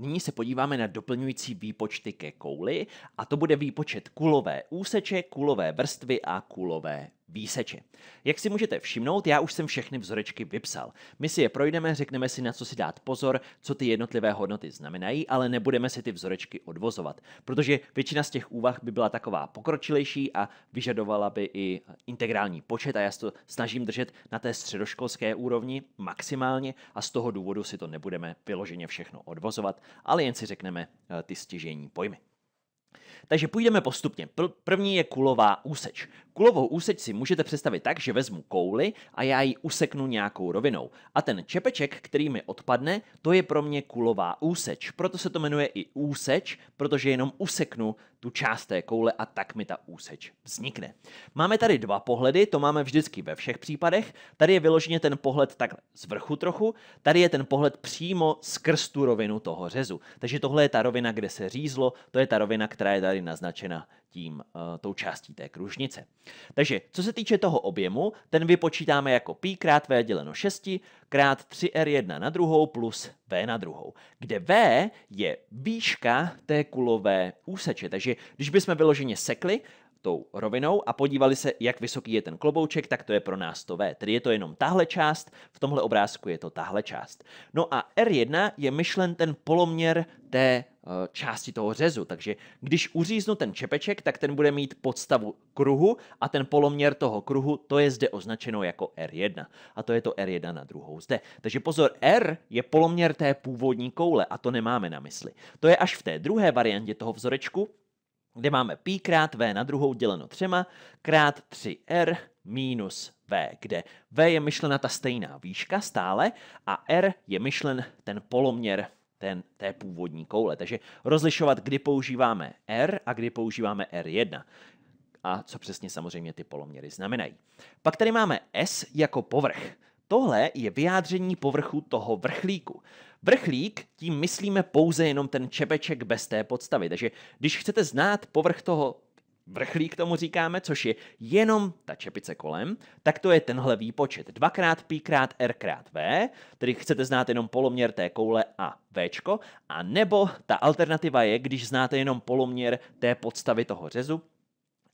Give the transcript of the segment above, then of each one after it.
Nyní se podíváme na doplňující výpočty ke kouli a to bude výpočet kulové úseče, kulové vrstvy a kulové výseče. Jak si můžete všimnout, já už jsem všechny vzorečky vypsal. My si je projdeme, řekneme si, na co si dát pozor, co ty jednotlivé hodnoty znamenají, ale nebudeme si ty vzorečky odvozovat, protože většina z těch úvah by byla taková pokročilejší a vyžadovala by i integrální počet a já se to snažím držet na té středoškolské úrovni maximálně a z toho důvodu si to nebudeme vyloženě všechno odvozovat, ale jen si řekneme eh, ty stěžení pojmy. Takže půjdeme postupně. První je kulová úseč. Kulovou úseč si můžete představit tak, že vezmu kouli a já ji useknu nějakou rovinou. A ten čepeček, který mi odpadne, to je pro mě kulová úseč. Proto se to jmenuje i úseč, protože jenom useknu tu část té koule a tak mi ta úseč vznikne. Máme tady dva pohledy, to máme vždycky ve všech případech. Tady je vyloženě ten pohled tak z vrchu trochu, tady je ten pohled přímo skrz tu rovinu toho řezu. Takže tohle je ta rovina, kde se řízlo, to je ta rovina, která je tady naznačena tím, eh, tou částí té kružnice. Takže co se týče toho objemu, ten vypočítáme jako π krát v děleno 6 krát 3r1 na druhou plus v na druhou, kde v je výška té kulové úseče. Takže když bychom vyloženě sekli, tou rovinou a podívali se, jak vysoký je ten klobouček, tak to je pro nás to V. Tedy je to jenom tahle část, v tomhle obrázku je to tahle část. No a R1 je myšlen ten poloměr té Eh, části toho řezu. Takže když uříznu ten čepeček, tak ten bude mít podstavu kruhu a ten poloměr toho kruhu, to je zde označeno jako R1. A to je to R1 na druhou zde. Takže pozor, R je poloměr té původní koule a to nemáme na mysli. To je až v té druhé variantě toho vzorečku, kde máme π krát v na druhou děleno třema krát 3r minus v, kde v je myšlena ta stejná výška stále a r je myšlen ten poloměr ten, té původní koule. Takže rozlišovat, kdy používáme R a kdy používáme R1 a co přesně samozřejmě ty poloměry znamenají. Pak tady máme S jako povrch. Tohle je vyjádření povrchu toho vrchlíku. Vrchlík, tím myslíme pouze jenom ten čepeček bez té podstavy. Takže když chcete znát povrch toho vrchlík tomu říkáme, což je jenom ta čepice kolem, tak to je tenhle výpočet. 2 x pi krát r krát v, tedy chcete znát jenom poloměr té koule a v, a nebo ta alternativa je, když znáte jenom poloměr té podstavy toho řezu,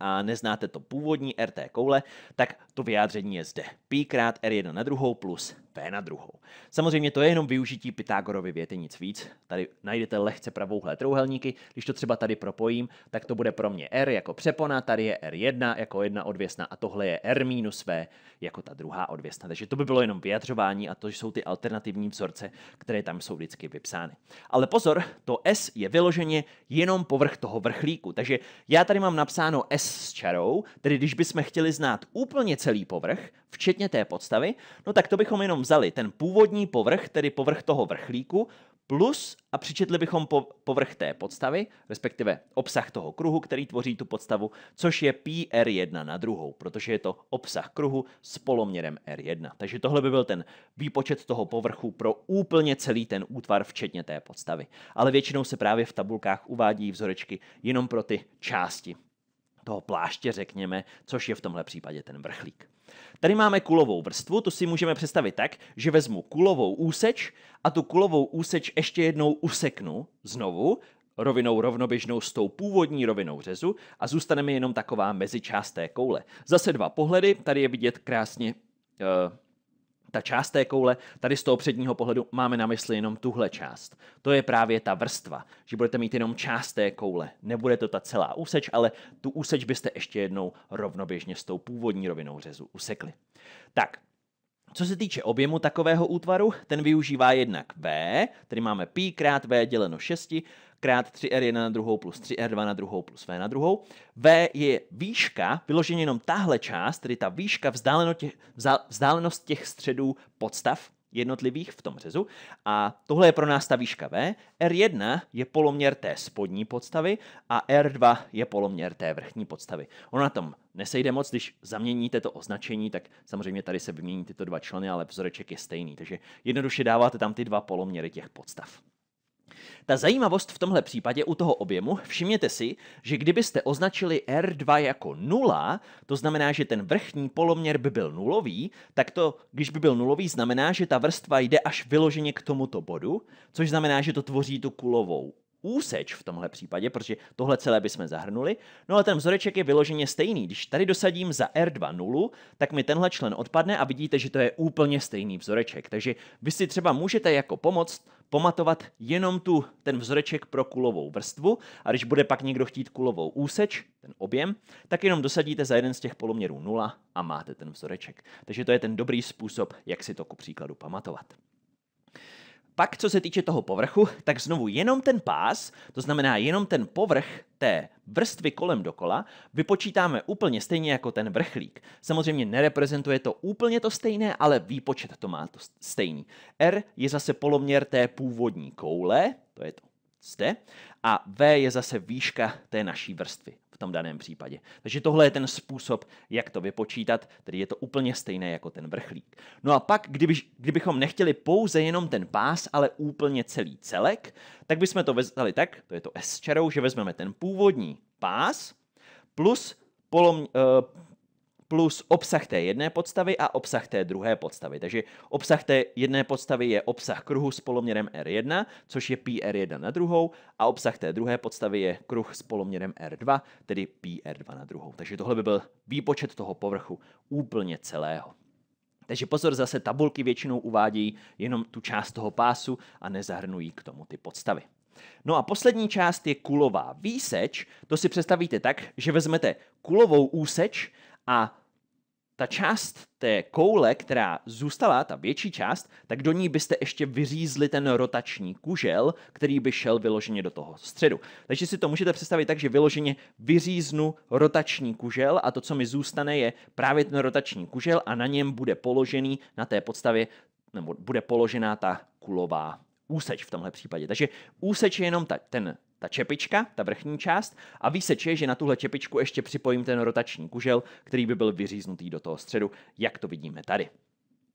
a neznáte to původní RT koule, tak to vyjádření je zde. P krát R1 na druhou plus p na druhou. Samozřejmě to je jenom využití Pythagorovy věty, nic víc. Tady najdete lehce pravouhlé trouhelníky. Když to třeba tady propojím, tak to bude pro mě R jako přepona, tady je R1 jako jedna odvěsna a tohle je R minus V jako ta druhá odvěsna. Takže to by bylo jenom vyjadřování a to jsou ty alternativní vzorce, které tam jsou vždycky vypsány. Ale pozor, to S je vyloženě jenom povrch toho vrchlíku. Takže já tady mám napsáno S s čarou, tedy když bychom chtěli znát úplně celý povrch, včetně té podstavy, no tak to bychom jenom vzali ten původní povrch, tedy povrch toho vrchlíku, plus a přičetli bychom po, povrch té podstavy, respektive obsah toho kruhu, který tvoří tu podstavu, což je pi R1 na druhou, protože je to obsah kruhu s poloměrem R1. Takže tohle by byl ten výpočet toho povrchu pro úplně celý ten útvar, včetně té podstavy. Ale většinou se právě v tabulkách uvádí vzorečky jenom pro ty části toho pláště, řekněme, což je v tomhle případě ten vrchlík. Tady máme kulovou vrstvu, To si můžeme představit tak, že vezmu kulovou úseč a tu kulovou úseč ještě jednou useknu znovu, rovinou rovnoběžnou s tou původní rovinou řezu a zůstane mi jenom taková mezičást té koule. Zase dva pohledy, tady je vidět krásně uh, ta část té koule, tady z toho předního pohledu máme na mysli jenom tuhle část. To je právě ta vrstva, že budete mít jenom část té koule. Nebude to ta celá úseč, ale tu úseč byste ještě jednou rovnoběžně s tou původní rovinou řezu usekli. Tak, co se týče objemu takového útvaru, ten využívá jednak V, tedy máme pi krát V děleno 6, krát 3R1 na druhou plus 3R2 na druhou plus V na druhou. V je výška, vyloženě jenom tahle část, tedy ta výška vzdáleno těch, vzdálenost těch středů podstav jednotlivých v tom řezu. A tohle je pro nás ta výška V. R1 je poloměr té spodní podstavy a R2 je poloměr té vrchní podstavy. Ono na tom nesejde moc, když zaměníte to označení, tak samozřejmě tady se vymění tyto dva členy, ale vzoreček je stejný. Takže jednoduše dáváte tam ty dva poloměry těch podstav. Ta zajímavost v tomhle případě u toho objemu, všimněte si, že kdybyste označili R2 jako 0, to znamená, že ten vrchní poloměr by byl nulový, tak to, když by byl nulový, znamená, že ta vrstva jde až vyloženě k tomuto bodu, což znamená, že to tvoří tu kulovou úseč v tomhle případě, protože tohle celé bychom zahrnuli. No ale ten vzoreček je vyloženě stejný. Když tady dosadím za R2 nulu, tak mi tenhle člen odpadne a vidíte, že to je úplně stejný vzoreček. Takže vy si třeba můžete jako pomoc pamatovat jenom tu, ten vzoreček pro kulovou vrstvu a když bude pak někdo chtít kulovou úseč, ten objem, tak jenom dosadíte za jeden z těch poloměrů 0 a máte ten vzoreček. Takže to je ten dobrý způsob, jak si to ku příkladu pamatovat. Pak, co se týče toho povrchu, tak znovu jenom ten pás, to znamená jenom ten povrch té vrstvy kolem dokola, vypočítáme úplně stejně jako ten vrchlík. Samozřejmě nereprezentuje to úplně to stejné, ale výpočet to má to stejný. R je zase poloměr té původní koule, to je to zde, a V je zase výška té naší vrstvy v tom daném případě. Takže tohle je ten způsob, jak to vypočítat, tedy je to úplně stejné jako ten vrchlík. No a pak, kdyby, kdybychom nechtěli pouze jenom ten pás, ale úplně celý celek, tak bychom to vzali tak, to je to S čarou, že vezmeme ten původní pás plus polom, uh, plus obsah té jedné podstavy a obsah té druhé podstavy. Takže obsah té jedné podstavy je obsah kruhu s poloměrem R1, což je πr1 na druhou, a obsah té druhé podstavy je kruh s poloměrem R2, tedy πr2 na druhou. Takže tohle by byl výpočet toho povrchu úplně celého. Takže pozor, zase tabulky většinou uvádějí jenom tu část toho pásu a nezahrnují k tomu ty podstavy. No a poslední část je kulová výseč. To si představíte tak, že vezmete kulovou úseč a ta část té koule, která zůstala, ta větší část, tak do ní byste ještě vyřízli ten rotační kužel, který by šel vyloženě do toho středu. Takže si to můžete představit tak, že vyloženě vyříznu rotační kužel a to, co mi zůstane, je právě ten rotační kužel a na něm bude položený na té podstavě, nebo bude položená ta kulová úseč v tomhle případě. Takže úseč je jenom ta, ten ta čepička, ta vrchní část, a výseče, že na tuhle čepičku ještě připojím ten rotační kužel, který by byl vyříznutý do toho středu, jak to vidíme tady.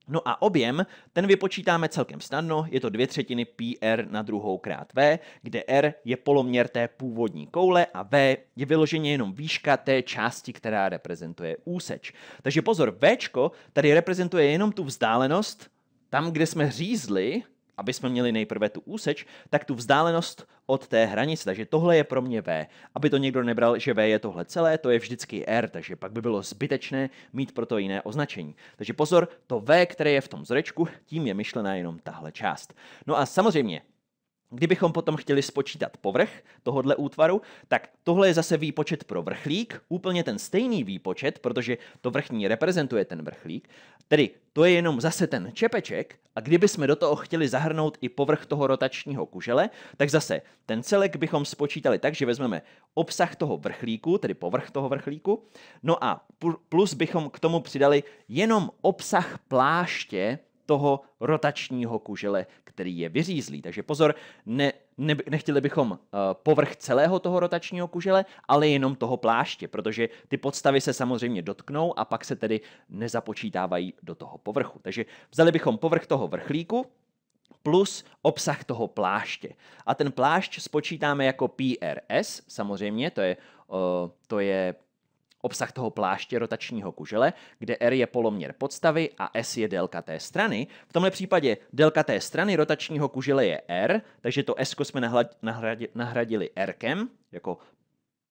No a objem, ten vypočítáme celkem snadno, je to dvě třetiny PR na druhou krát V, kde R je poloměr té původní koule a V je vyloženě jenom výška té části, která reprezentuje úseč. Takže pozor, V tady reprezentuje jenom tu vzdálenost, tam, kde jsme řízli aby jsme měli nejprve tu úseč, tak tu vzdálenost od té hranice. Takže tohle je pro mě V. Aby to někdo nebral, že V je tohle celé, to je vždycky R, takže pak by bylo zbytečné mít pro to jiné označení. Takže pozor, to V, které je v tom zrečku, tím je myšlená jenom tahle část. No a samozřejmě, Kdybychom potom chtěli spočítat povrch tohohle útvaru, tak tohle je zase výpočet pro vrchlík, úplně ten stejný výpočet, protože to vrchní reprezentuje ten vrchlík, tedy to je jenom zase ten čepeček a kdyby jsme do toho chtěli zahrnout i povrch toho rotačního kužele, tak zase ten celek bychom spočítali tak, že vezmeme obsah toho vrchlíku, tedy povrch toho vrchlíku, no a plus bychom k tomu přidali jenom obsah pláště toho rotačního kužele, který je vyřízlý. Takže pozor, ne, ne, nechtěli bychom uh, povrch celého toho rotačního kužele, ale jenom toho pláště, protože ty podstavy se samozřejmě dotknou a pak se tedy nezapočítávají do toho povrchu. Takže vzali bychom povrch toho vrchlíku, plus obsah toho pláště. A ten plášť spočítáme jako PRS, samozřejmě, to je, uh, to je Obsah toho pláště rotačního kužele, kde R je poloměr podstavy a S je délka té strany. V tomhle případě délka té strany rotačního kužele je R, takže to S jsme nahradili Rkem, jako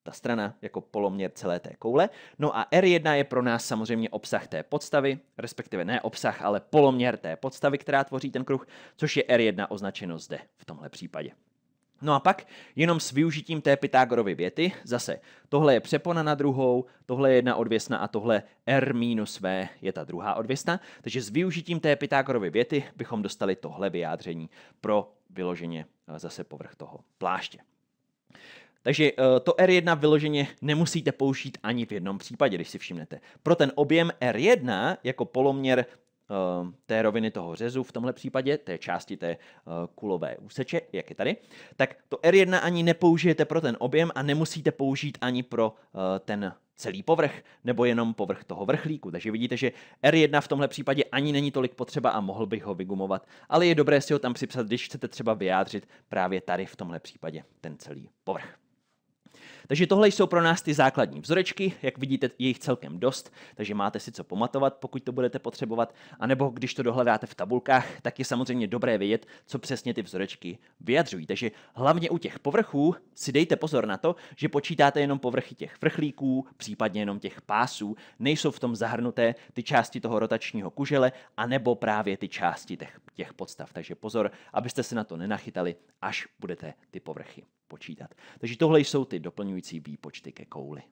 ta strana jako poloměr celé té koule. No a R1 je pro nás samozřejmě obsah té podstavy, respektive ne obsah, ale poloměr té podstavy, která tvoří ten kruh, což je R1 označeno zde v tomhle případě. No a pak jenom s využitím té Pythagorovy věty, zase tohle je přepona na druhou, tohle je jedna odvěsna a tohle R minus V je ta druhá odvěsna, takže s využitím té Pythagorovy věty bychom dostali tohle vyjádření pro vyloženě eh, zase povrch toho pláště. Takže eh, to R1 vyloženě nemusíte použít ani v jednom případě, když si všimnete. Pro ten objem R1 jako poloměr Eh, té roviny toho řezu, v tomhle případě té části té eh, kulové úseče, jak je tady, tak to R1 ani nepoužijete pro ten objem a nemusíte použít ani pro eh, ten celý povrch, nebo jenom povrch toho vrchlíku. Takže vidíte, že R1 v tomhle případě ani není tolik potřeba a mohl bych ho vygumovat, ale je dobré si ho tam připsat, když chcete třeba vyjádřit právě tady v tomhle případě ten celý povrch. Takže tohle jsou pro nás ty základní vzorečky, jak vidíte, je jich celkem dost, takže máte si co pamatovat, pokud to budete potřebovat, anebo když to dohledáte v tabulkách, tak je samozřejmě dobré vědět, co přesně ty vzorečky vyjadřují. Takže hlavně u těch povrchů si dejte pozor na to, že počítáte jenom povrchy těch vrchlíků, případně jenom těch pásů, nejsou v tom zahrnuté ty části toho rotačního kužele, anebo právě ty části těch, těch podstav. Takže pozor, abyste se na to nenachytali, až budete ty povrchy počítat. Takže tohle jsou ty doplňující výpočty ke kouli.